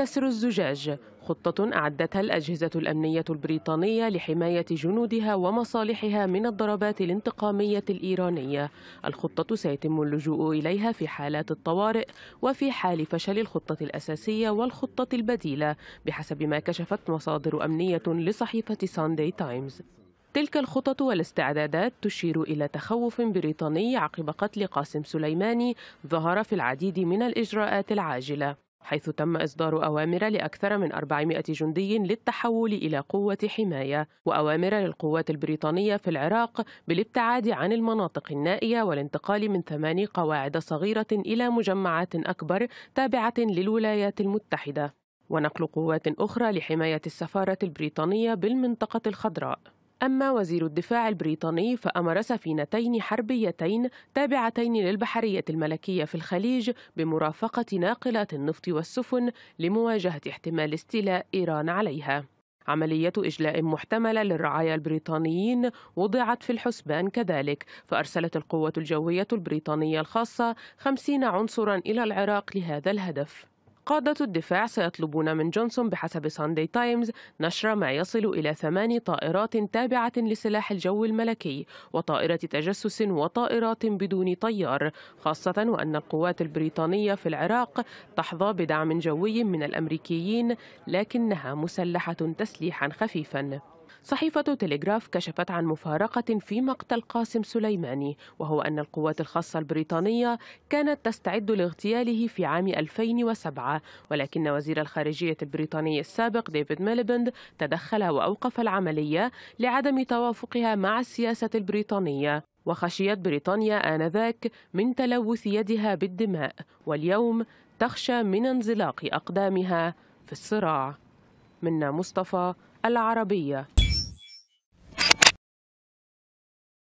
كسر الزجاج خطة أعدتها الأجهزة الأمنية البريطانية لحماية جنودها ومصالحها من الضربات الانتقامية الإيرانية الخطة سيتم اللجوء إليها في حالات الطوارئ وفي حال فشل الخطة الأساسية والخطة البديلة بحسب ما كشفت مصادر أمنية لصحيفة ساندي تايمز تلك الخطط والاستعدادات تشير إلى تخوف بريطاني عقب قتل قاسم سليماني ظهر في العديد من الإجراءات العاجلة حيث تم إصدار أوامر لأكثر من 400 جندي للتحول إلى قوة حماية وأوامر للقوات البريطانية في العراق بالابتعاد عن المناطق النائية والانتقال من ثماني قواعد صغيرة إلى مجمعات أكبر تابعة للولايات المتحدة ونقل قوات أخرى لحماية السفارة البريطانية بالمنطقة الخضراء أما وزير الدفاع البريطاني فأمر سفينتين حربيتين تابعتين للبحرية الملكية في الخليج بمرافقة ناقلات النفط والسفن لمواجهة احتمال استيلاء إيران عليها. عملية إجلاء محتملة للرعايا البريطانيين وضعت في الحسبان كذلك فأرسلت القوة الجوية البريطانية الخاصة 50 عنصرا إلى العراق لهذا الهدف قادة الدفاع سيطلبون من جونسون بحسب ساندي تايمز نشر ما يصل إلى ثمان طائرات تابعة لسلاح الجو الملكي وطائرة تجسس وطائرات بدون طيار خاصة وأن القوات البريطانية في العراق تحظى بدعم جوي من الأمريكيين لكنها مسلحة تسليحا خفيفا صحيفة تليجراف كشفت عن مفارقة في مقتل قاسم سليماني وهو أن القوات الخاصة البريطانية كانت تستعد لاغتياله في عام 2007 ولكن وزير الخارجية البريطاني السابق ديفيد ميليبند تدخل وأوقف العملية لعدم توافقها مع السياسة البريطانية وخشيت بريطانيا آنذاك من تلوث يدها بالدماء واليوم تخشى من انزلاق أقدامها في الصراع منا مصطفى العربية